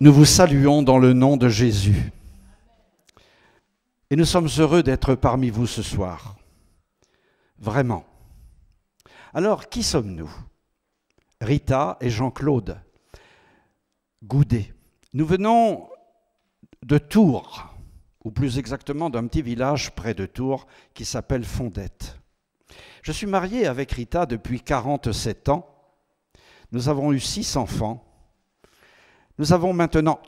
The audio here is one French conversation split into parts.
Nous vous saluons dans le nom de Jésus. Et nous sommes heureux d'être parmi vous ce soir. Vraiment. Alors, qui sommes-nous Rita et Jean-Claude Goudet. Nous venons de Tours, ou plus exactement d'un petit village près de Tours qui s'appelle Fondette. Je suis marié avec Rita depuis 47 ans. Nous avons eu six enfants nous avons maintenant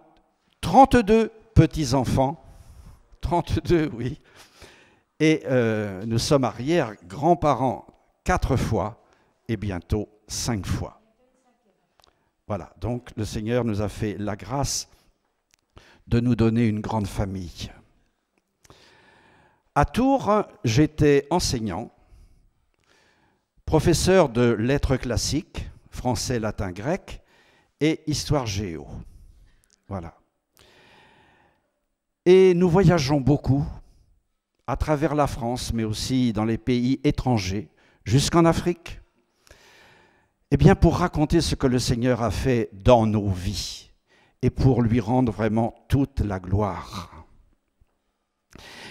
32 petits-enfants, 32, oui, et euh, nous sommes arrière-grands-parents quatre fois et bientôt cinq fois. Voilà, donc le Seigneur nous a fait la grâce de nous donner une grande famille. À Tours, j'étais enseignant, professeur de lettres classiques, français, latin, grec, et Histoire Géo. Voilà. Et nous voyageons beaucoup à travers la France, mais aussi dans les pays étrangers, jusqu'en Afrique, eh bien pour raconter ce que le Seigneur a fait dans nos vies et pour lui rendre vraiment toute la gloire.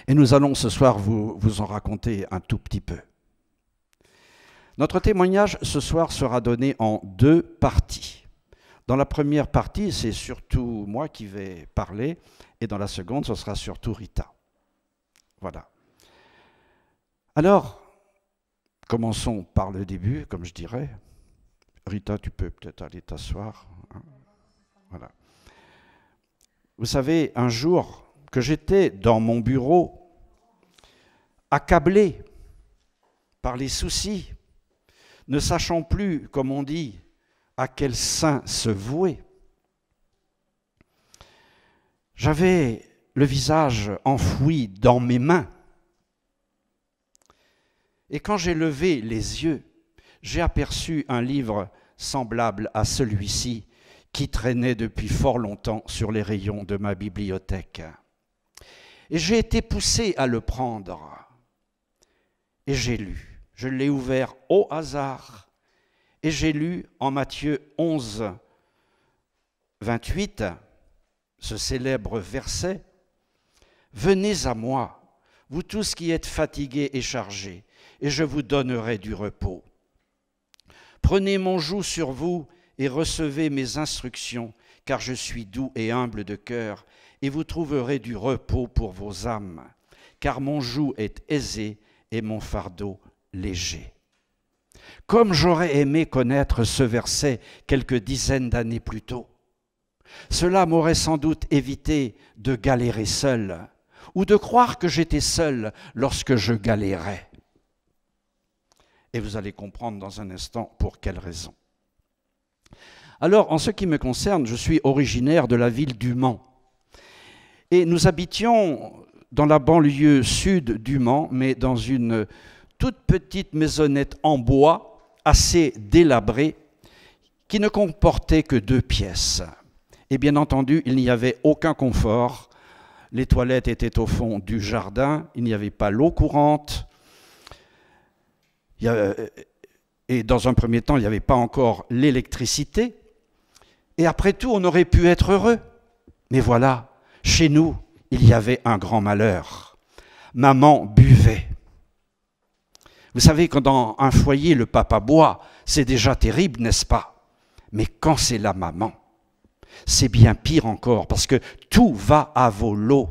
Et nous allons ce soir vous, vous en raconter un tout petit peu. Notre témoignage ce soir sera donné en deux parties. Dans la première partie, c'est surtout moi qui vais parler, et dans la seconde, ce sera surtout Rita. Voilà. Alors, commençons par le début, comme je dirais. Rita, tu peux peut-être aller t'asseoir. Hein. Voilà. Vous savez, un jour que j'étais dans mon bureau, accablé par les soucis, ne sachant plus, comme on dit, à quel saint se vouer. J'avais le visage enfoui dans mes mains. Et quand j'ai levé les yeux, j'ai aperçu un livre semblable à celui-ci qui traînait depuis fort longtemps sur les rayons de ma bibliothèque. Et j'ai été poussé à le prendre. Et j'ai lu. Je l'ai ouvert au hasard et j'ai lu en Matthieu 11, 28, ce célèbre verset, Venez à moi, vous tous qui êtes fatigués et chargés, et je vous donnerai du repos. Prenez mon joug sur vous et recevez mes instructions, car je suis doux et humble de cœur, et vous trouverez du repos pour vos âmes, car mon joug est aisé et mon fardeau léger. Comme j'aurais aimé connaître ce verset quelques dizaines d'années plus tôt. Cela m'aurait sans doute évité de galérer seul, ou de croire que j'étais seul lorsque je galérais. Et vous allez comprendre dans un instant pour quelle raison. Alors, en ce qui me concerne, je suis originaire de la ville du Mans. Et nous habitions dans la banlieue sud du Mans, mais dans une toute petite maisonnette en bois, assez délabrée, qui ne comportait que deux pièces. Et bien entendu, il n'y avait aucun confort. Les toilettes étaient au fond du jardin, il n'y avait pas l'eau courante. Euh, et dans un premier temps, il n'y avait pas encore l'électricité. Et après tout, on aurait pu être heureux. Mais voilà, chez nous, il y avait un grand malheur. Maman buvait. Vous savez, quand dans un foyer, le papa boit, c'est déjà terrible, n'est-ce pas Mais quand c'est la maman, c'est bien pire encore, parce que tout va à lots.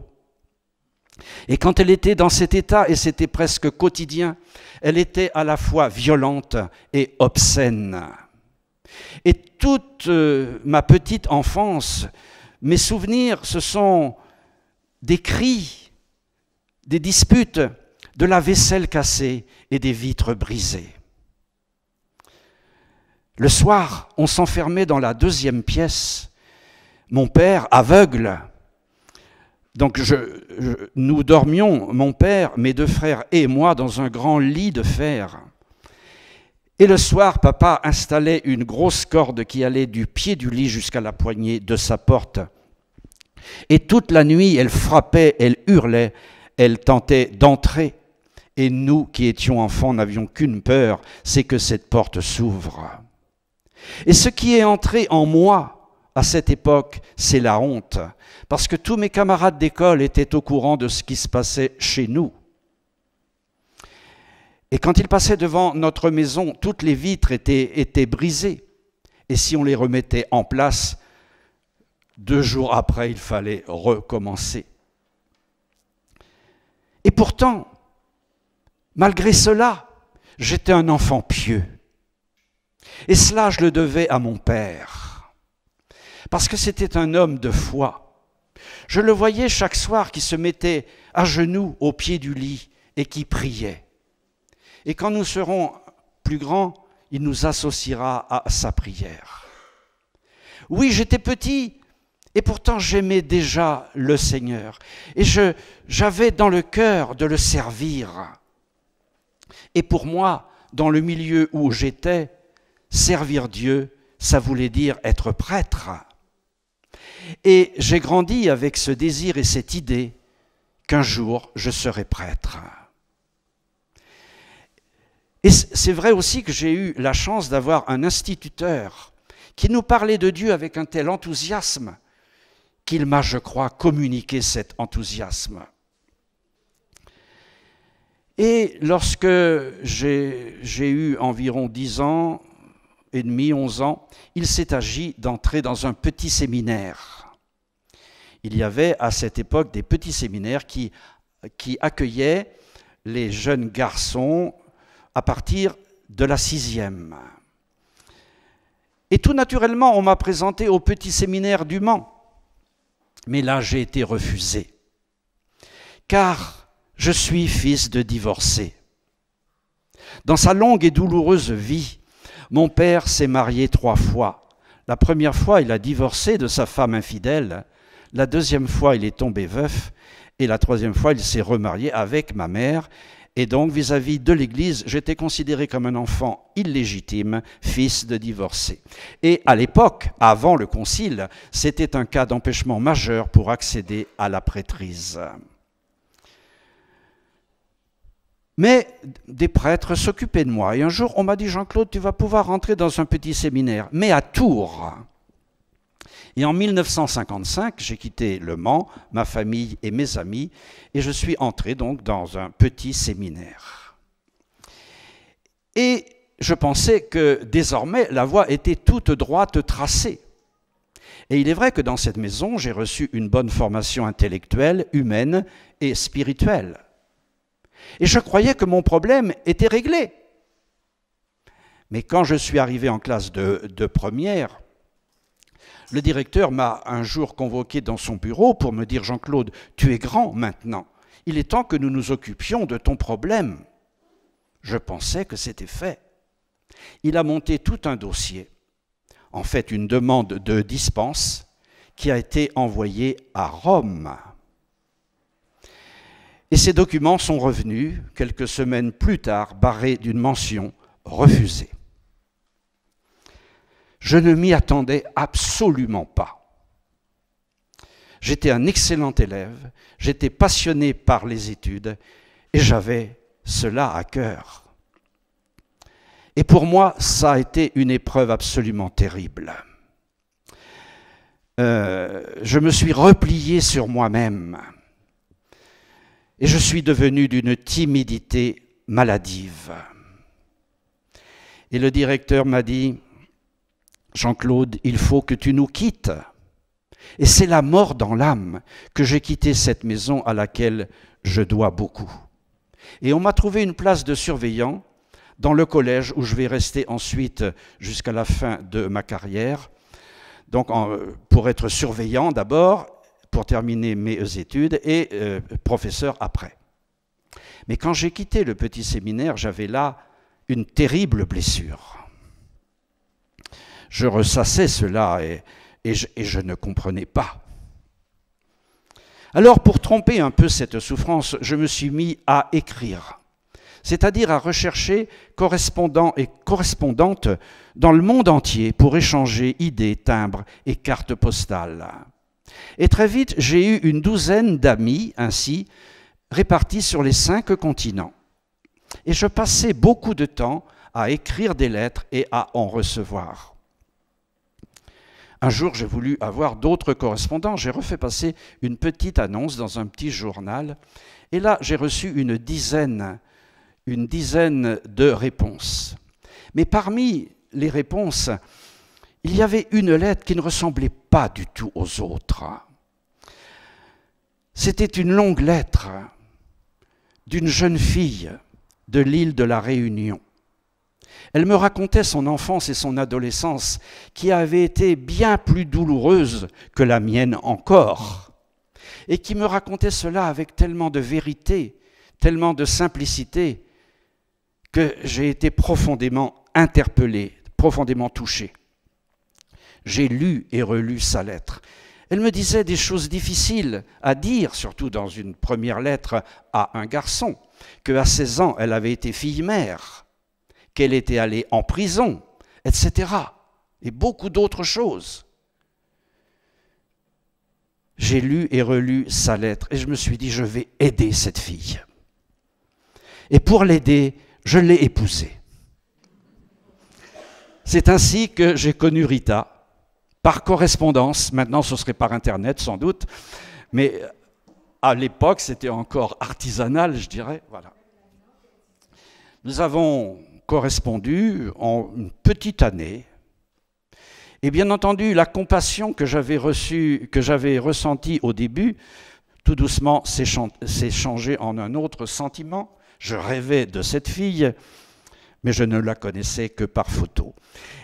Et quand elle était dans cet état, et c'était presque quotidien, elle était à la fois violente et obscène. Et toute euh, ma petite enfance, mes souvenirs, ce sont des cris, des disputes, de la vaisselle cassée et des vitres brisées. Le soir, on s'enfermait dans la deuxième pièce. Mon père, aveugle, donc nous dormions, mon père, mes deux frères et moi, dans un grand lit de fer. Et le soir, papa installait une grosse corde qui allait du pied du lit jusqu'à la poignée de sa porte. Et toute la nuit, elle frappait, elle hurlait, elle tentait d'entrer. Et nous qui étions enfants n'avions qu'une peur, c'est que cette porte s'ouvre. Et ce qui est entré en moi à cette époque, c'est la honte, parce que tous mes camarades d'école étaient au courant de ce qui se passait chez nous. Et quand ils passaient devant notre maison, toutes les vitres étaient, étaient brisées. Et si on les remettait en place, deux jours après, il fallait recommencer. Et pourtant, Malgré cela, j'étais un enfant pieux. Et cela, je le devais à mon père, parce que c'était un homme de foi. Je le voyais chaque soir qui se mettait à genoux au pied du lit et qui priait. Et quand nous serons plus grands, il nous associera à sa prière. Oui, j'étais petit, et pourtant j'aimais déjà le Seigneur, et j'avais dans le cœur de le servir. Et pour moi, dans le milieu où j'étais, servir Dieu, ça voulait dire être prêtre. Et j'ai grandi avec ce désir et cette idée qu'un jour je serai prêtre. Et c'est vrai aussi que j'ai eu la chance d'avoir un instituteur qui nous parlait de Dieu avec un tel enthousiasme qu'il m'a, je crois, communiqué cet enthousiasme. Et lorsque j'ai eu environ 10 ans et demi, 11 ans, il s'est agi d'entrer dans un petit séminaire. Il y avait à cette époque des petits séminaires qui, qui accueillaient les jeunes garçons à partir de la sixième. Et tout naturellement, on m'a présenté au petit séminaire du Mans. Mais là, j'ai été refusé. Car je suis fils de divorcé. Dans sa longue et douloureuse vie, mon père s'est marié trois fois. La première fois, il a divorcé de sa femme infidèle. La deuxième fois, il est tombé veuf. Et la troisième fois, il s'est remarié avec ma mère. Et donc, vis-à-vis de l'Église, j'étais considéré comme un enfant illégitime, fils de divorcé. Et à l'époque, avant le concile, c'était un cas d'empêchement majeur pour accéder à la prêtrise. Mais des prêtres s'occupaient de moi. Et un jour, on m'a dit, Jean-Claude, tu vas pouvoir rentrer dans un petit séminaire, mais à Tours. Et en 1955, j'ai quitté Le Mans, ma famille et mes amis, et je suis entré donc dans un petit séminaire. Et je pensais que désormais la voie était toute droite tracée. Et il est vrai que dans cette maison, j'ai reçu une bonne formation intellectuelle, humaine et spirituelle. Et je croyais que mon problème était réglé. Mais quand je suis arrivé en classe de, première, le directeur m'a un jour convoqué dans son bureau pour me dire Jean-Claude, tu es grand maintenant. Il est temps que nous nous occupions de ton problème. Je pensais que c'était fait. Il a monté tout un dossier, en fait une demande de dispense, qui a été envoyée à Rome. Et ces documents sont revenus quelques semaines plus tard, barrés d'une mention refusée. Je ne m'y attendais absolument pas. J'étais un excellent élève, j'étais passionné par les études et j'avais cela à cœur. Et pour moi, ça a été une épreuve absolument terrible. Euh, je me suis replié sur moi-même et je suis devenu d'une timidité maladive. Et le directeur m'a dit, Jean-Claude, il faut que tu nous quittes. Et c'est la mort dans l'âme que j'ai quitté cette maison à laquelle je dois beaucoup. Et on m'a trouvé une place de surveillant dans le collège où je vais rester ensuite jusqu'à la fin de ma carrière. Donc pour être surveillant d'abord pour terminer mes études et euh, professeur après. Mais quand j'ai quitté le petit séminaire, j'avais là une terrible blessure. Je ressassais cela et je ne comprenais pas. Alors pour tromper un peu cette souffrance, je me suis mis à écrire, c'est-à-dire à rechercher correspondants et correspondantes dans le monde entier pour échanger idées, timbres et cartes postales. Et très vite, j'ai eu une douzaine d'amis ainsi, répartis sur les cinq continents. Et je passais beaucoup de temps à écrire des lettres et à en recevoir. Un jour, j'ai voulu avoir d'autres correspondants. J'ai refait passer une petite annonce dans un petit journal. Et là, j'ai reçu une dizaine, une dizaine de réponses. Mais parmi les réponses, il y avait une lettre qui ne ressemblait pas du tout aux autres. C'était une longue lettre d'une jeune fille de l'île de la Réunion. Elle me racontait son enfance et son adolescence qui avaient été bien plus douloureuses que la mienne encore, et qui me racontait cela avec tellement de vérité, tellement de simplicité, que j'ai été profondément interpellé, profondément touché. J'ai lu et relu sa lettre. Elle me disait des choses difficiles à dire, surtout dans une première lettre à un garçon, que à 16 ans elle avait été fille-mère, qu'elle était allée en prison, etc. Et beaucoup d'autres choses. J'ai lu et relu sa lettre et je me suis dit, je vais aider cette fille. Et pour l'aider, je l'ai épousée. C'est ainsi que j'ai connu Rita par correspondance. Maintenant, ce serait par Internet, sans doute. Mais euh, à l'époque, c'était encore artisanal, je dirais. Voilà. Nous avons correspondu en une petite année. Et bien entendu, la compassion que j'avais reçue, que j'avais ressentie au début, tout doucement s'est changée en un autre sentiment. Je rêvais de cette fille mais je ne la connaissais que par photo.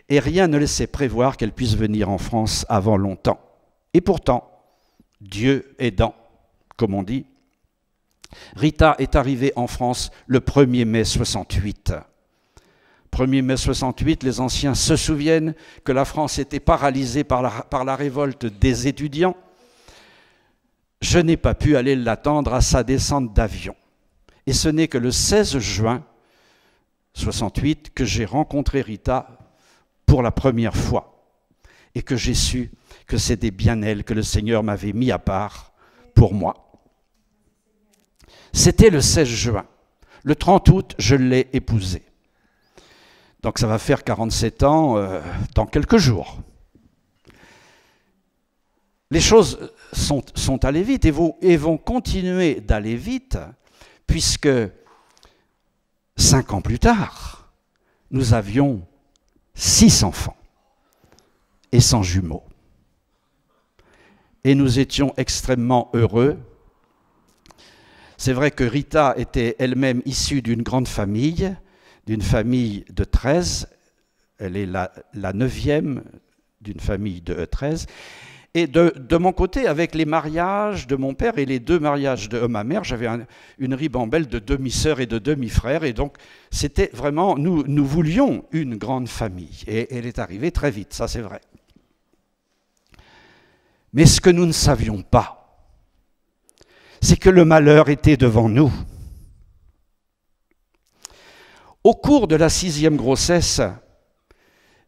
Et rien ne laissait prévoir qu'elle puisse venir en France avant longtemps. Et pourtant, Dieu aidant, comme on dit, Rita est arrivée en France le 1er mai 68. 1er mai 68, les anciens se souviennent que la France était paralysée par la, par la révolte des étudiants. Je n'ai pas pu aller l'attendre à sa descente d'avion. Et ce n'est que le 16 juin 68 que j'ai rencontré Rita pour la première fois et que j'ai su que c'était bien elle que le Seigneur m'avait mis à part pour moi. C'était le 16 juin. Le 30 août, je l'ai épousée. Donc ça va faire 47 ans euh, dans quelques jours. Les choses sont, sont allées vite et vont continuer d'aller vite puisque Cinq ans plus tard, nous avions six enfants et sans jumeaux. Et nous étions extrêmement heureux. C'est vrai que Rita était elle-même issue d'une grande famille, d'une famille de 13. Elle est la, neuvième d'une famille de 13. Et de, mon côté, avec les mariages de mon père et les deux mariages de ma mère, j'avais une ribambelle de demi-sœurs et de demi-frères. Et donc, c'était vraiment, nous, nous voulions une grande famille. Et elle est arrivée très vite, ça c'est vrai. Mais ce que nous ne savions pas, c'est que le malheur était devant nous. Au cours de la sixième grossesse,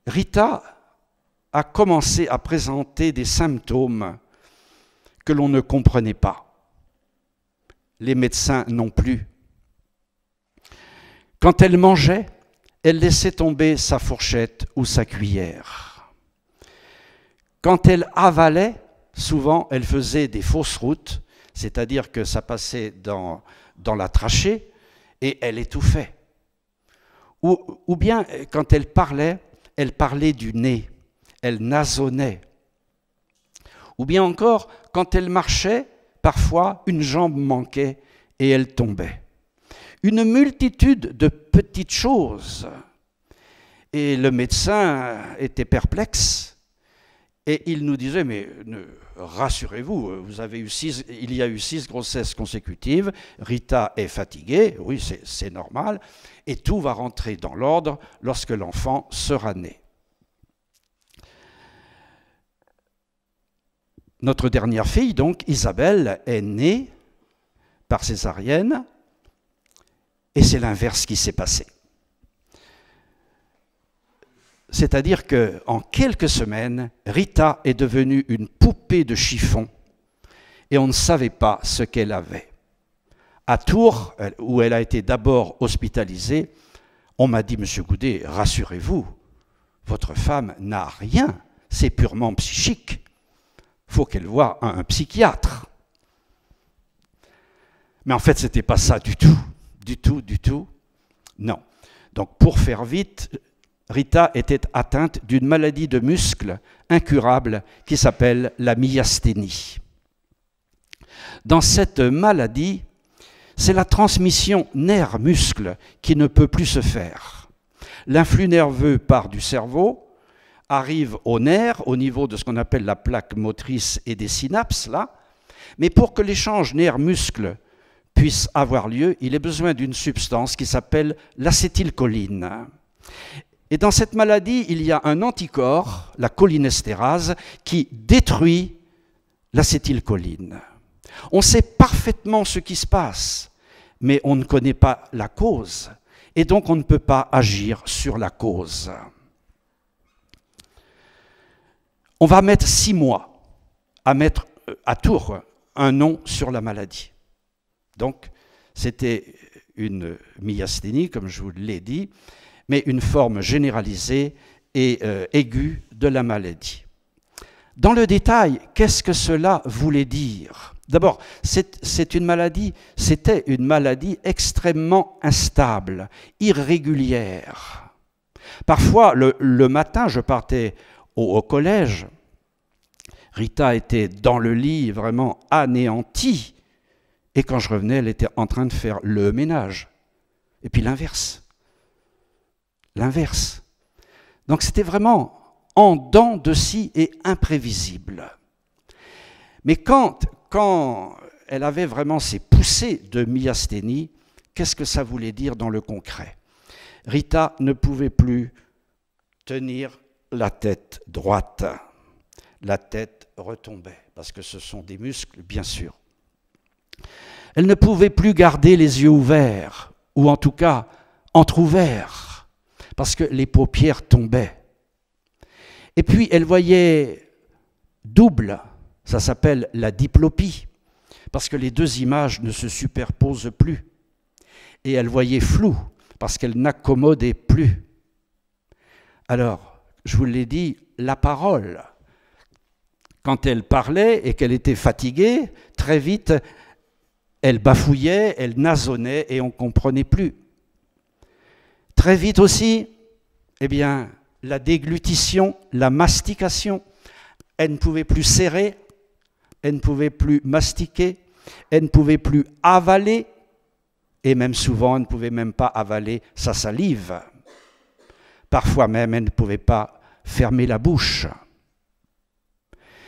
Rita a commencé à présenter des symptômes que l'on ne comprenait pas. Les médecins non plus. Quand elle mangeait, elle laissait tomber sa fourchette ou sa cuillère. Quand elle avalait, souvent elle faisait des fausses routes, c'est-à-dire que ça passait dans, dans la trachée et elle étouffait. ou bien quand elle parlait, elle parlait du nez elle nasonnait. Ou bien encore, quand elle marchait, parfois une jambe manquait et elle tombait. Une multitude de petites choses. Et le médecin était perplexe et il nous disait, mais rassurez-vous, vous avez eu six, il y a eu six grossesses consécutives, Rita est fatiguée, oui c'est normal, et tout va rentrer dans l'ordre lorsque l'enfant sera né. notre dernière fille, donc Isabelle, est née par césarienne, et c'est l'inverse qui s'est passé. C'est-à-dire que en quelques semaines, Rita est devenue une poupée de chiffon et on ne savait pas ce qu'elle avait. À Tours, où elle a été d'abord hospitalisée, on m'a dit monsieur Goudet, rassurez-vous, votre femme n'a rien, c'est purement psychique faut qu'elle voie un, un psychiatre. Mais en fait, ce n'était pas ça du tout, du tout, du tout. Non. Donc pour faire vite, Rita était atteinte d'une maladie de muscles incurable qui s'appelle la myasthénie. Dans cette maladie, c'est la transmission nerf-muscle qui ne peut plus se faire. L'influx nerveux part du cerveau, arrive au nerf, au niveau de ce qu'on appelle la plaque motrice et des synapses, là. Mais pour que l'échange nerf-muscle puisse avoir lieu, il est besoin d'une substance qui s'appelle l'acétylcholine. Et dans cette maladie, il y a un anticorps, la cholinestérase, qui détruit l'acétylcholine. On sait parfaitement ce qui se passe, mais on ne connaît pas la cause, et donc on ne peut pas agir sur la cause. On va mettre six mois à mettre euh, à tour un nom sur la maladie. Donc, c'était une myasthénie, comme je vous l'ai dit, mais une forme généralisée et euh, aiguë de la maladie. Dans le détail, qu'est-ce que cela voulait dire D'abord, c'est une maladie, c'était une maladie extrêmement instable, irrégulière. Parfois, le matin, je partais au, collège. Rita était dans le lit, vraiment anéantie. Et quand je revenais, elle était en train de faire le ménage. Et puis l'inverse. L'inverse. Donc c'était vraiment en dents de scie et imprévisible. Mais quand, quand elle avait vraiment ces poussées de myasthénie, qu'est-ce que ça voulait dire dans le concret Rita ne pouvait plus tenir la tête droite. La tête retombait, parce que ce sont des muscles, bien sûr. Elle ne pouvait plus garder les yeux ouverts, ou en tout cas entr'ouverts, parce que les paupières tombaient. Et puis elle voyait double, ça s'appelle la diplopie, parce que les deux images ne se superposent plus. Et elle voyait flou, parce qu'elle n'accommodait plus. Alors, je vous l'ai dit, la parole. Quand elle parlait et qu'elle était fatiguée, très vite, elle bafouillait, elle nasonnait et on ne comprenait plus. Très vite aussi, eh bien, la déglutition, la mastication. Elle ne pouvait plus serrer, elle ne pouvait plus mastiquer, elle ne pouvait plus avaler, et même souvent, elle ne pouvait même pas avaler sa salive. Parfois même, elle ne pouvait pas fermer la bouche.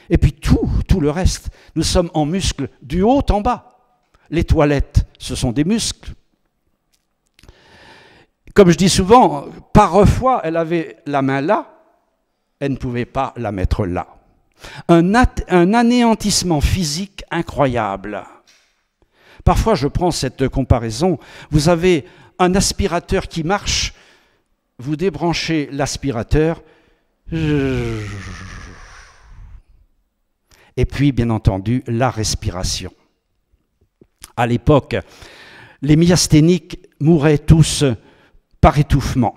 Et puis tout, tout le reste, nous sommes en muscles du haut en bas. Les toilettes, ce sont des muscles. Comme je dis souvent, parfois elle avait la main là, elle ne pouvait pas la mettre là. Un, un anéantissement physique incroyable. Parfois je prends cette comparaison, vous avez un aspirateur qui marche, vous débranchez l'aspirateur, et puis, bien entendu, la respiration. À l'époque, les myasthéniques mouraient tous par étouffement.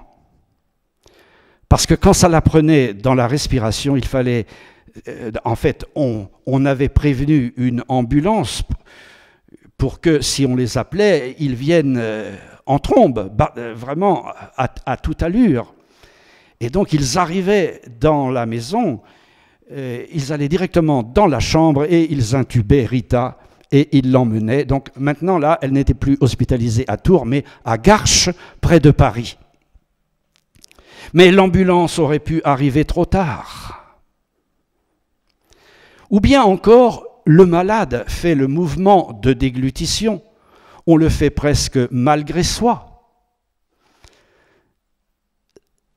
Parce que quand ça la prenait dans la respiration, il fallait... Euh, en fait, on, avait prévenu une ambulance pour que si on les appelait, ils viennent euh, en trombe, euh, vraiment à toute allure. Et donc ils arrivaient dans la maison, euh, ils allaient directement dans la chambre et ils intubaient Rita et ils l'emmenaient. Donc maintenant là, elle n'était plus hospitalisée à Tours, mais à Garches, près de Paris. Mais l'ambulance aurait pu arriver trop tard. Ou bien encore, le malade fait le mouvement de déglutition, on le fait presque malgré soi.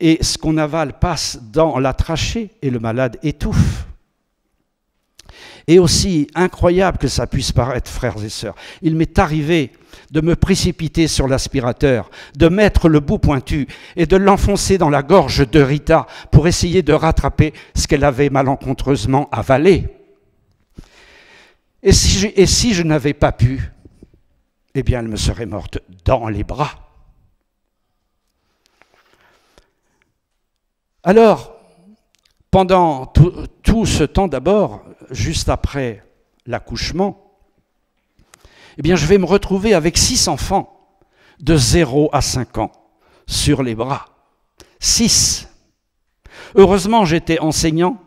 et ce qu'on avale passe dans la trachée et le malade étouffe. Et aussi incroyable que ça puisse paraître, frères et sœurs, il m'est arrivé de me précipiter sur l'aspirateur, de mettre le bout pointu et de l'enfoncer dans la gorge de Rita pour essayer de rattraper ce qu'elle avait malencontreusement avalé. Et si je, si je n'avais pas pu, eh bien elle me serait morte dans les bras. Alors, pendant tout, ce temps d'abord, juste après l'accouchement, eh bien, je vais me retrouver avec six enfants de 0 à 5 ans sur les bras. Six. Heureusement, j'étais enseignant.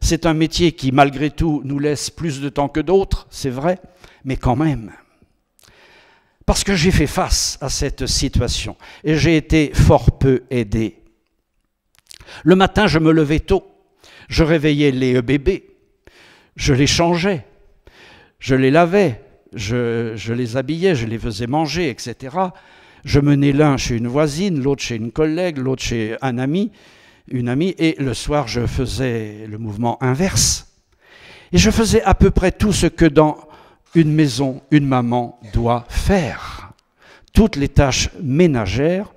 C'est un métier qui, malgré tout, nous laisse plus de temps que d'autres, c'est vrai, mais quand même. Parce que j'ai fait face à cette situation et j'ai été fort peu aidé le matin, je me levais tôt. Je réveillais les bébés. Je les changeais. Je les lavais. Je, les habillais. Je les faisais manger, etc. Je menais l'un chez une voisine, l'autre chez une collègue, l'autre chez un ami, une amie. Et le soir, je faisais le mouvement inverse. Et je faisais à peu près tout ce que dans une maison, une maman doit faire. Toutes les tâches ménagères,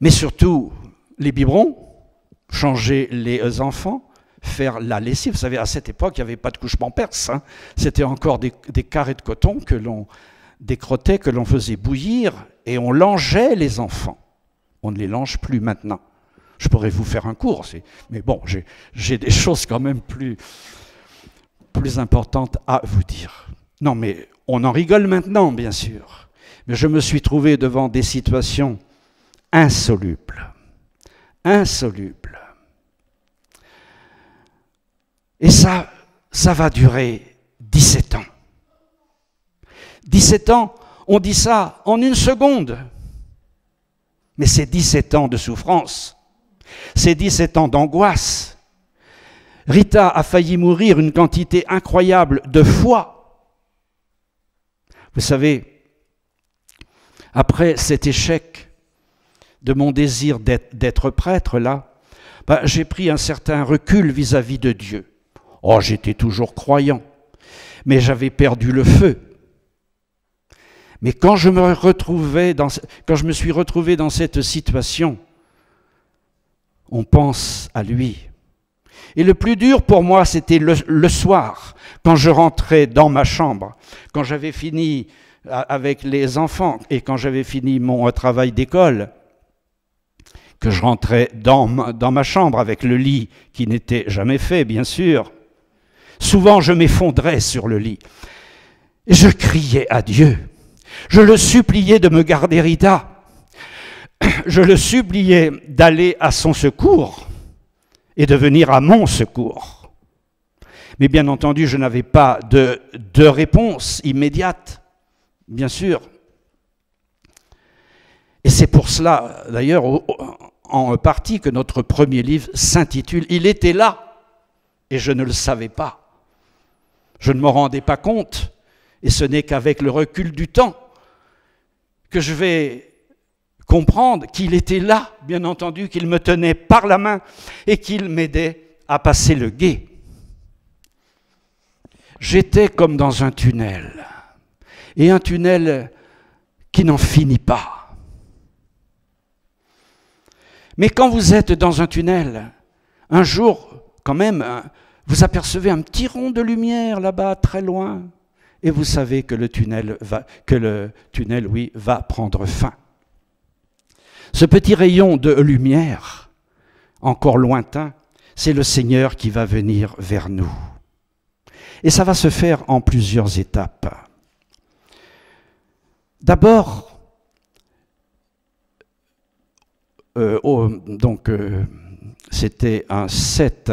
mais surtout les biberons, changer les euh, enfants, faire la lessive. Vous savez, à cette époque, il n'y avait pas de couchement perse. Hein. C'était encore des, carrés de coton que l'on décrotait, que l'on faisait bouillir, et on langeait les enfants. On ne les lange plus maintenant. Je pourrais vous faire un cours, mais bon, j'ai des choses quand même plus, plus importantes à vous dire. Non, mais on en rigole maintenant, bien sûr. Mais je me suis trouvé devant des situations insolubles insoluble. Et ça, ça va durer 17 ans. 17 ans, on dit ça en une seconde. Mais c'est 17 ans de souffrance. C'est 17 ans d'angoisse. Rita a failli mourir une quantité incroyable de fois. Vous savez, après cet échec, de mon désir d'être prêtre, là, bah, j'ai pris un certain recul vis-à-vis de Dieu. Oh, j'étais toujours croyant, mais j'avais perdu le feu. Mais quand je, me suis retrouvé dans cette situation, on pense à lui. Et le plus dur pour moi, c'était le, soir, quand je rentrais dans ma chambre, quand j'avais fini euh, avec les enfants et quand j'avais fini mon euh, travail d'école que je rentrais dans ma, dans ma chambre avec le lit qui n'était jamais fait, bien sûr. Souvent, je m'effondrais sur le lit. je criais à Dieu. Je le suppliais de me garder Rita. Je le suppliais d'aller à son secours et de venir à mon secours. Mais bien entendu, je n'avais pas de, de réponse immédiate, bien sûr. Et c'est pour cela, d'ailleurs, en partie que notre premier livre s'intitule Il était là et je ne le savais pas. Je ne m'en rendais pas compte et ce n'est qu'avec le recul du temps que je vais comprendre qu'il était là, bien entendu, qu'il me tenait par la main et qu'il m'aidait à passer le guet. J'étais comme dans un tunnel et un tunnel qui n'en finit pas mais quand vous êtes dans un tunnel, un jour, quand même, hein, vous apercevez un petit rond de lumière là-bas, très loin, et vous savez que le tunnel va, que le tunnel, oui, va prendre fin. Ce petit rayon de lumière, encore lointain, c'est le Seigneur qui va venir vers nous. Et ça va se faire en plusieurs étapes. D'abord, Euh, oh, donc euh, c'était un 7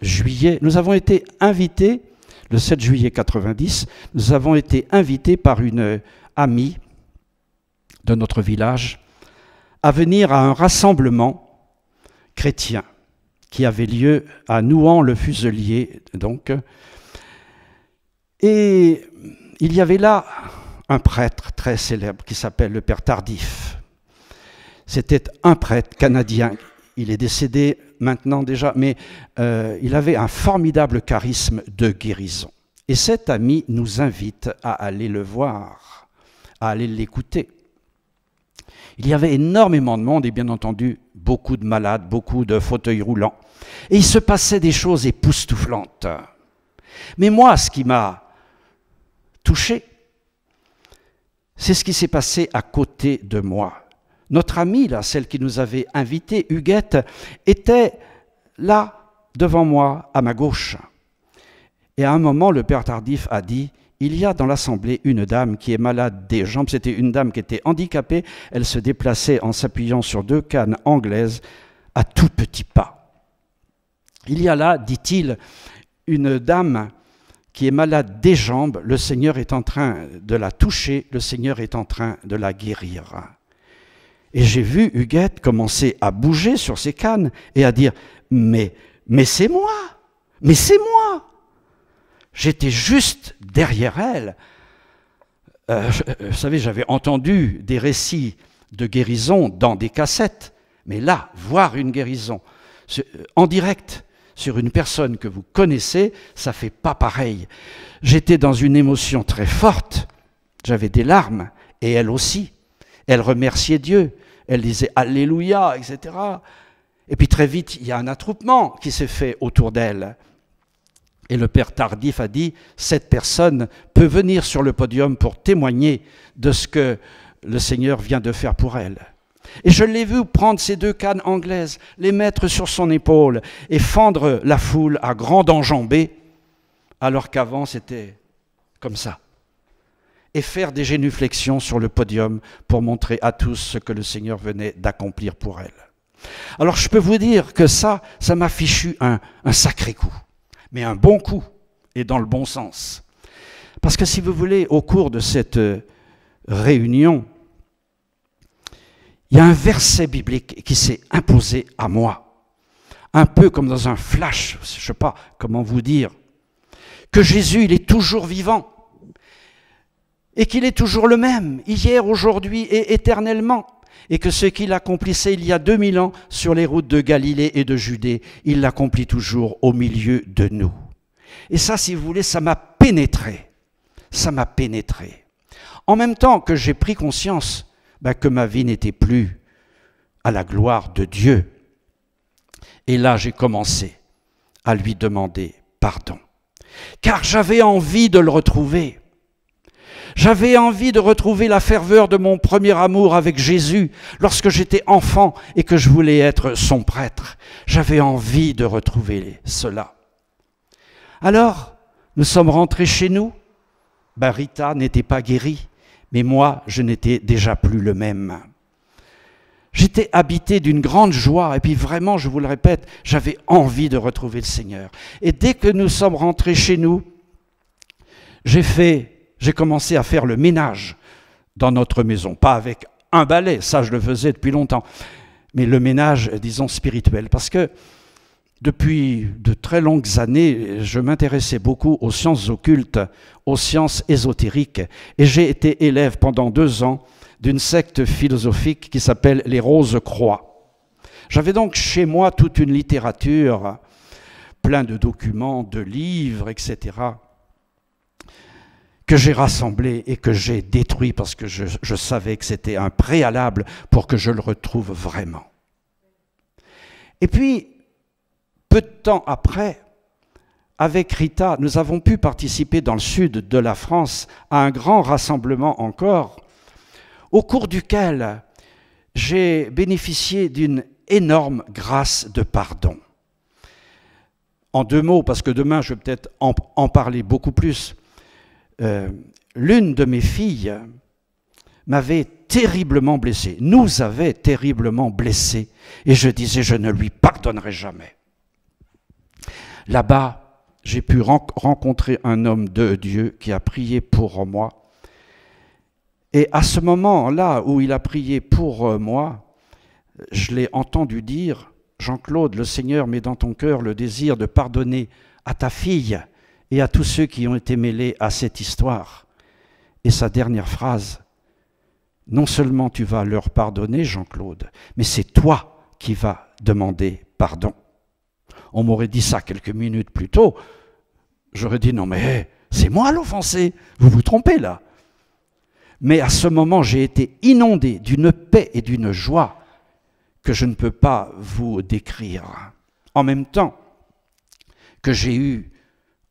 juillet, nous avons été invités, le 7 juillet 90, nous avons été invités par une amie de notre village à venir à un rassemblement chrétien qui avait lieu à Nouan-le-Fuselier, donc. Et il y avait là un prêtre très célèbre qui s'appelle le Père Tardif, c'était un prêtre canadien. Il est décédé maintenant déjà, mais euh, il avait un formidable charisme de guérison. Et cet ami nous invite à aller le voir, à aller l'écouter. Il y avait énormément de monde et bien entendu beaucoup de malades, beaucoup de fauteuils roulants. Et il se passait des choses époustouflantes. Mais moi, ce qui m'a touché, c'est ce qui s'est passé à côté de moi notre amie, là, celle qui nous avait invité, Huguette, était là devant moi, à ma gauche. Et à un moment, le père Tardif a dit, il y a dans l'assemblée une dame qui est malade des jambes. C'était une dame qui était handicapée. Elle se déplaçait en s'appuyant sur deux cannes anglaises à tout petits pas. Il y a là, dit-il, une dame qui est malade des jambes. Le Seigneur est en train de la toucher. Le Seigneur est en train de la guérir. Et j'ai vu Huguette commencer à bouger sur ses cannes et à dire Mais, mais c'est moi Mais c'est moi J'étais juste derrière elle. Euh, euh, vous savez, j'avais entendu des récits de guérison dans des cassettes, mais là, voir une guérison euh, en direct sur une personne que vous connaissez, ça fait pas pareil. J'étais dans une émotion très forte, j'avais des larmes, et elle aussi. Elle remerciait Dieu, elle disait Alléluia, etc. Et puis très vite, il y a un attroupement qui s'est fait autour d'elle. Et le père Tardif a dit, cette personne peut venir sur le podium pour témoigner de ce que le Seigneur vient de faire pour elle. Et je l'ai vu prendre ses deux cannes anglaises, les mettre sur son épaule et fendre la foule à grande enjambée, alors qu'avant c'était comme ça et faire des génuflexions sur le podium pour montrer à tous ce que le Seigneur venait d'accomplir pour elle. Alors je peux vous dire que ça, ça m'a fichu un, un sacré coup, mais un bon coup et dans le bon sens. Parce que si vous voulez, au cours de cette euh, réunion, il y a un verset biblique qui s'est imposé à moi, un peu comme dans un flash, je ne sais pas comment vous dire, que Jésus, il est toujours vivant et qu'il est toujours le même, hier, aujourd'hui et éternellement, et que ce qu'il accomplissait il y a 2000 ans sur les routes de Galilée et de Judée, il l'accomplit toujours au milieu de nous. Et ça, si vous voulez, ça m'a pénétré. Ça m'a pénétré. En même temps que j'ai pris conscience bah, que ma vie n'était plus à la gloire de Dieu. Et là, j'ai commencé à lui demander pardon. Car j'avais envie de le retrouver. J'avais envie de retrouver la ferveur de mon premier amour avec Jésus lorsque j'étais enfant et que je voulais être son prêtre. J'avais envie de retrouver cela. Alors, nous sommes rentrés chez nous. Barita n'était pas guérie, mais moi, je n'étais déjà plus le même. J'étais habité d'une grande joie, et puis vraiment, je vous le répète, j'avais envie de retrouver le Seigneur. Et dès que nous sommes rentrés chez nous, j'ai fait j'ai commencé à faire le ménage dans notre maison. Pas avec un balai, ça je le faisais depuis longtemps, mais le ménage, disons, spirituel. Parce que depuis de très longues années, je m'intéressais beaucoup aux sciences occultes, aux sciences ésotériques, et j'ai été élève pendant deux ans d'une secte philosophique qui s'appelle les Roses Croix. J'avais donc chez moi toute une littérature, plein de documents, de livres, etc que j'ai rassemblé et que j'ai détruit parce que je, savais que c'était un préalable pour que je le retrouve vraiment. Et puis, peu de temps après, avec Rita, nous avons pu participer dans le sud de la France à un grand rassemblement encore, au cours duquel j'ai bénéficié d'une énorme grâce de pardon. En deux mots, parce que demain je vais peut-être en parler beaucoup plus, euh, l'une de mes filles m'avait terriblement blessé, nous avait terriblement blessé, et je disais, je ne lui pardonnerai jamais. Là-bas, j'ai pu rencontrer un homme de Dieu qui a prié pour moi. Et à ce moment-là où il a prié pour euh, moi, je l'ai entendu dire, Jean-Claude, le Seigneur met dans ton cœur le désir de pardonner à ta fille et à tous ceux qui ont été mêlés à cette histoire. Et sa dernière phrase, non seulement tu vas leur pardonner, Jean-Claude, mais c'est toi qui vas demander pardon. On m'aurait dit ça quelques minutes plus tôt. J'aurais dit, non mais c'est moi l'offensé, vous vous trompez là. Mais à ce moment, j'ai été inondé d'une paix et d'une joie que je ne peux pas vous décrire. En même temps que j'ai eu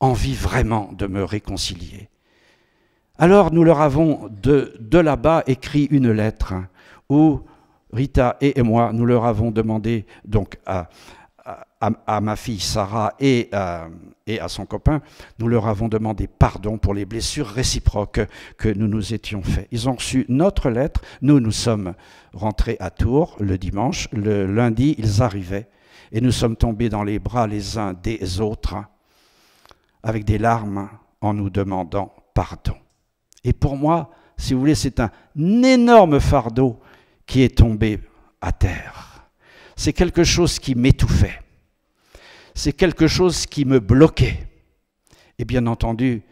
envie vraiment de me réconcilier. Alors nous leur avons de, là-bas écrit une lettre où Rita et moi, nous leur avons demandé donc à, à, ma fille Sarah et à, euh, et à son copain, nous leur avons demandé pardon pour les blessures réciproques que nous nous étions faites. Ils ont reçu notre lettre, nous nous sommes rentrés à Tours le dimanche, le lundi ils arrivaient et nous sommes tombés dans les bras les uns des autres avec des larmes en nous demandant pardon. Et pour moi, si vous voulez, c'est un énorme fardeau qui est tombé à terre. C'est quelque chose qui m'étouffait. C'est quelque chose qui me bloquait. Et bien entendu,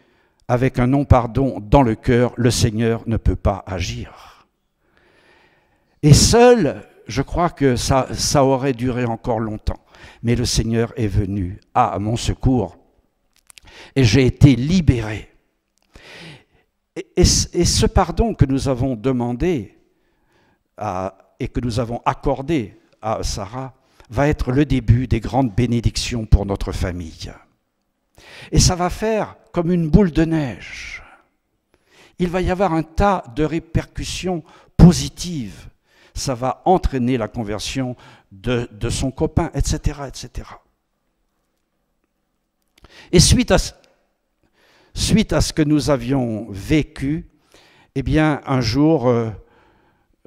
avec un non-pardon dans le cœur, le Seigneur ne peut pas agir. Et seul, je crois que ça, ça aurait duré encore longtemps. Mais le Seigneur est venu à mon secours et j'ai été libéré. Et, ce pardon que nous avons demandé et que nous avons accordé à Sarah va être le début des grandes bénédictions pour notre famille. Et ça va faire comme une boule de neige. Il va y avoir un tas de répercussions positives. Ça va entraîner la conversion de, de son copain, etc., etc. Et suite à, suite à ce que nous avions vécu, eh bien, un jour, euh,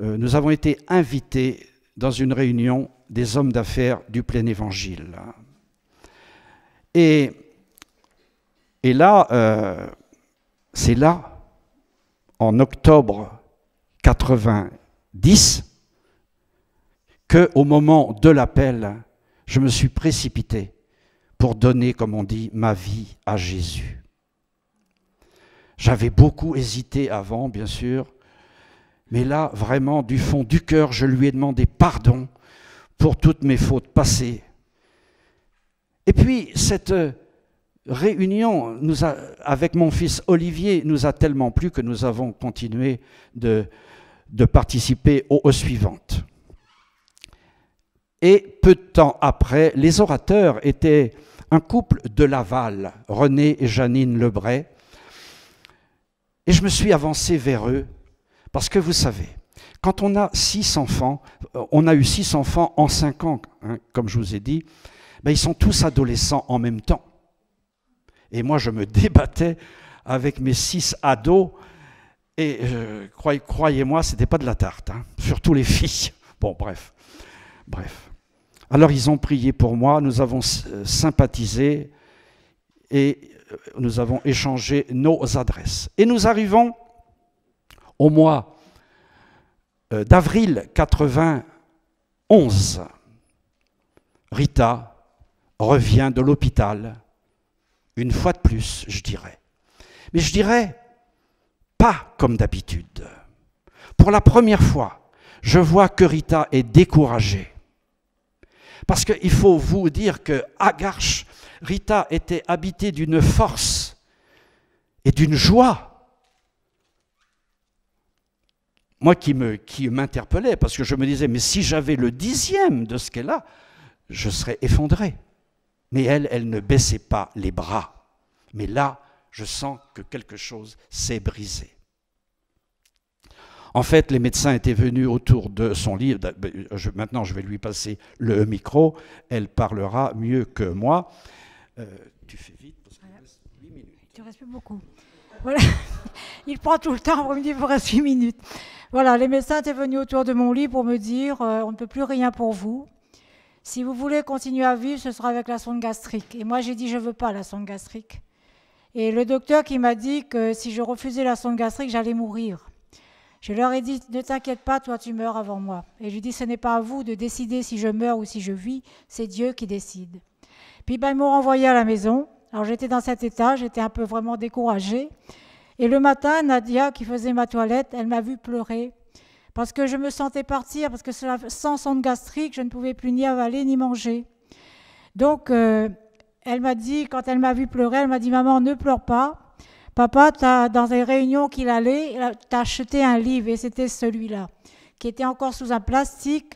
euh, nous avons été invités dans une réunion des hommes d'affaires du plein évangile. Et, et là, euh, c'est là, en octobre 90, que au moment de l'appel, je me suis précipité pour donner, comme on dit, ma vie à Jésus. J'avais beaucoup hésité avant, bien sûr, mais là, vraiment, du fond du cœur, je lui ai demandé pardon pour toutes mes fautes passées. Et puis, cette réunion avec mon fils Olivier nous a tellement plu que nous avons continué de, participer aux suivantes. Et peu de temps après, les orateurs étaient un couple de Laval, René et Janine Lebray, et je me suis avancé vers eux, parce que vous savez, quand on a six enfants, euh, on a eu six enfants en cinq ans, hein, comme je vous ai dit, ben, ils sont tous adolescents en même temps. Et moi, je me débattais avec mes six ados, et euh, croyez-moi, ce n'était pas de la tarte, hein, surtout les filles. Bon, bref, bref. Alors ils ont prié pour moi, nous avons euh, sympathisé et euh, nous avons échangé nos adresses. Et nous arrivons au mois euh, d'avril 91. Rita revient de l'hôpital, une fois de plus, je dirais. Mais je dirais, pas comme d'habitude. Pour la première fois, je vois que Rita est découragée. Parce qu'il faut vous dire que Agarche, Rita était habitée d'une force et d'une joie. Moi qui, qui m'interpellais, parce que je me disais, mais si j'avais le dixième de ce qu'elle a, je serais effondré. Mais elle, elle ne baissait pas les bras. Mais là, je sens que quelque chose s'est brisé. En fait, les médecins étaient venus autour de son lit, ben, maintenant, je vais lui passer le micro. Elle parlera mieux que moi. Euh, tu fais vite parce qu'il voilà. reste 8 minutes. Il reste beaucoup. Il prend tout le temps pour me dire qu'il reste 8 minutes. Voilà, les médecins étaient venus autour de mon lit pour me dire euh, on ne peut plus rien pour vous. Si vous voulez continuer à vivre, ce sera avec la sonde gastrique. Et moi, j'ai dit je ne veux pas la sonde gastrique. Et le docteur qui m'a dit que si je refusais la sonde gastrique, j'allais mourir. Je leur ai dit, ne t'inquiète pas, toi tu meurs avant moi. Et je lui dis, ce n'est pas à vous de décider si je meurs ou si je vis, c'est Dieu qui décide. Puis ben, ils m'ont renvoyé à la maison. Alors j'étais dans cet état, j'étais un peu vraiment découragée. Et le matin, Nadia, qui faisait ma toilette, elle m'a vu pleurer parce que je me sentais partir, parce que sans sonde gastrique, je ne pouvais plus ni avaler ni manger. Donc, euh, elle m'a dit, quand elle m'a vu pleurer, elle m'a dit, maman, ne pleure pas, Papa, as, dans les réunions qu'il allait, tu acheté un livre et c'était celui-là, qui était encore sous un plastique.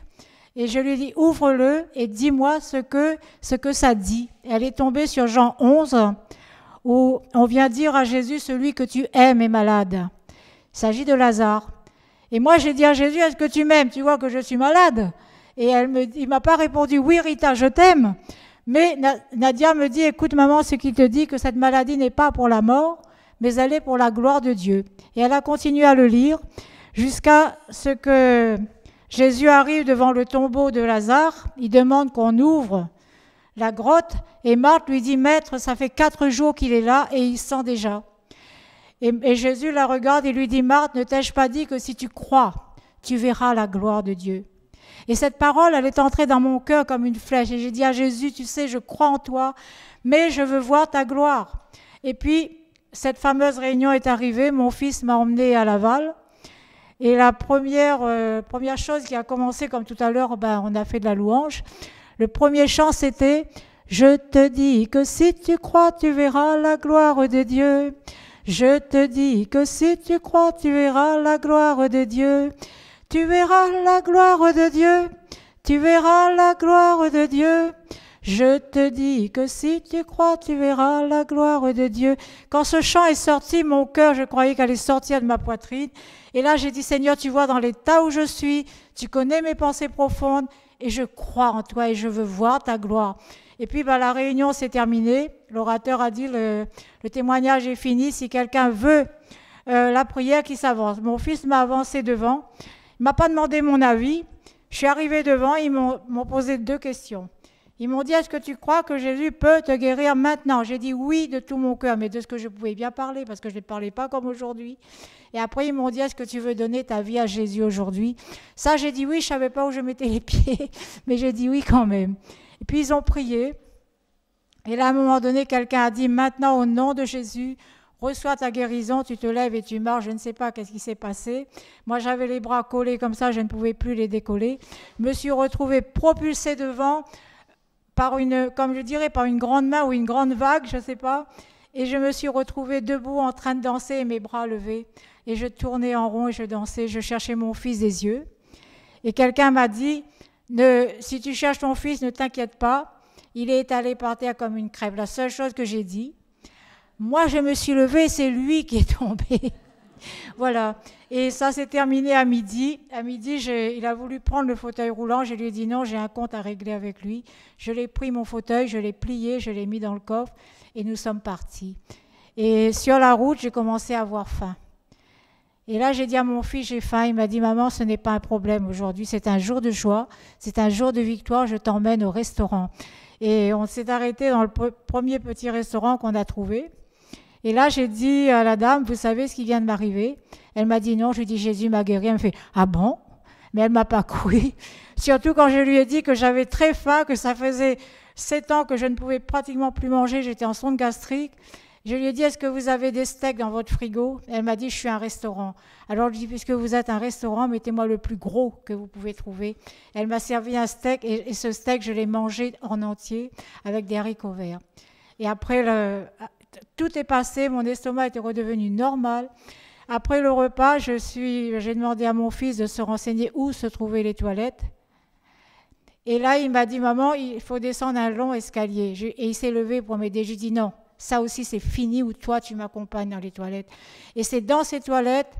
Et je lui ai dit, ouvre-le et dis-moi ce que, ce que ça dit. Elle est tombée sur Jean 11, où on vient dire à Jésus, celui que tu aimes est malade. Il s'agit de Lazare. Et moi, j'ai dit à Jésus, est-ce que tu m'aimes Tu vois que je suis malade. Et elle me, il m'a pas répondu, oui Rita, je t'aime. Mais Nadia me dit, écoute maman, ce qu'il te dit, que cette maladie n'est pas pour la mort, mais elle est pour la gloire de Dieu. Et elle a continué à le lire jusqu'à ce que Jésus arrive devant le tombeau de Lazare. Il demande qu'on ouvre la grotte et Marthe lui dit, Maître, ça fait quatre jours qu'il est là et il sent déjà. Et, Jésus la regarde et lui dit, Marthe, ne t'ai-je pas dit que si tu crois, tu verras la gloire de Dieu. Et cette parole, elle est entrée dans mon cœur comme une flèche. Et j'ai dit à Jésus, tu sais, je crois en toi, mais je veux voir ta gloire. Et puis, cette fameuse réunion est arrivée, mon fils m'a emmené à Laval. Et la première, euh, première chose qui a commencé, comme tout à l'heure, ben, on a fait de la louange. Le premier chant, c'était Je te dis que si tu crois, tu verras la gloire de Dieu. Je te dis que si tu crois, tu verras la gloire de Dieu. Tu verras la gloire de Dieu. Tu verras la gloire de Dieu. Je te dis que si tu crois, tu verras la gloire de Dieu. Quand ce chant est sorti, mon cœur, je croyais qu'elle allait sortir de ma poitrine. Et là, j'ai dit, Seigneur, tu vois dans l'état où je suis, tu connais mes pensées profondes, et je crois en toi, et je veux voir ta gloire. Et puis, bah, la réunion s'est terminée. L'orateur a dit, le, témoignage est fini. Si quelqu'un veut euh, la prière qui s'avance. Mon fils m'a avancé devant. Il m'a pas demandé mon avis. Je suis arrivé devant, ils m'ont posé deux questions. Ils m'ont dit, est-ce que tu crois que Jésus peut te guérir maintenant J'ai dit oui de tout mon cœur, mais de ce que je pouvais bien parler, parce que je ne parlais pas comme aujourd'hui. Et après, ils m'ont dit, est-ce que tu veux donner ta vie à Jésus aujourd'hui Ça, j'ai dit oui, je ne savais pas où je mettais les pieds, mais j'ai dit oui quand même. Et puis, ils ont prié. Et là, à un moment donné, quelqu'un a dit, maintenant, au nom de Jésus, reçois ta guérison, tu te lèves et tu marches, je ne sais pas qu'est-ce qui s'est passé. Moi, j'avais les bras collés comme ça, je ne pouvais plus les décoller. Je me suis retrouvé propulsé devant, par une, comme je dirais, par une grande main ou une grande vague, je ne sais pas. Et je me suis retrouvée debout en train de danser mes bras levés. Et je tournais en rond et je dansais, je cherchais mon fils des yeux. Et quelqu'un m'a dit, ne, si tu cherches ton fils, ne t'inquiète pas, il est allé par terre comme une crève. La seule chose que j'ai dit, moi je me suis levée, c'est lui qui est tombé. voilà. Et ça s'est terminé à midi. À midi, il a voulu prendre le fauteuil roulant. Je lui ai dit non, j'ai un compte à régler avec lui. Je l'ai pris mon fauteuil, je l'ai plié, je l'ai mis dans le coffre et nous sommes partis. Et sur la route, j'ai commencé à avoir faim. Et là, j'ai dit à mon fils, j'ai faim. Il m'a dit, maman, ce n'est pas un problème aujourd'hui. C'est un jour de joie. C'est un jour de victoire. Je t'emmène au restaurant. Et on s'est arrêté dans le premier petit restaurant qu'on a trouvé. Et là, j'ai dit à la dame, vous savez ce qui vient de m'arriver Elle m'a dit non. Je lui ai dit, Jésus m'a guéri. Elle me fait, ah bon Mais elle m'a pas couru. Surtout quand je lui ai dit que j'avais très faim, que ça faisait sept ans que je ne pouvais pratiquement plus manger, j'étais en sonde gastrique. Je lui ai dit, est-ce que vous avez des steaks dans votre frigo Elle m'a dit, je suis un restaurant. Alors je lui ai dit, puisque vous êtes un restaurant, mettez-moi le plus gros que vous pouvez trouver. Elle m'a servi un steak et, et ce steak, je l'ai mangé en entier avec des haricots verts. Et après, le, tout est passé, mon estomac était redevenu normal. Après le repas, je suis, j'ai demandé à mon fils de se renseigner où se trouvaient les toilettes. Et là, il m'a dit, maman, il faut descendre un long escalier. et il s'est levé pour m'aider. J'ai dit, non, ça aussi c'est fini ou toi, tu m'accompagnes dans les toilettes. Et c'est dans ces toilettes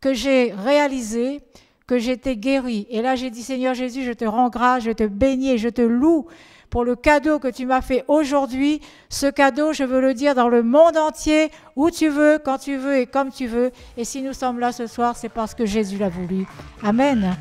que j'ai réalisé que j'étais guérie. Et là, j'ai dit, Seigneur Jésus, je te rends grâce, je te bénis, je te loue pour le cadeau que tu m'as fait aujourd'hui. Ce cadeau, je veux le dire dans le monde entier, où tu veux, quand tu veux et comme tu veux. Et si nous sommes là ce soir, c'est parce que Jésus l'a voulu. Amen.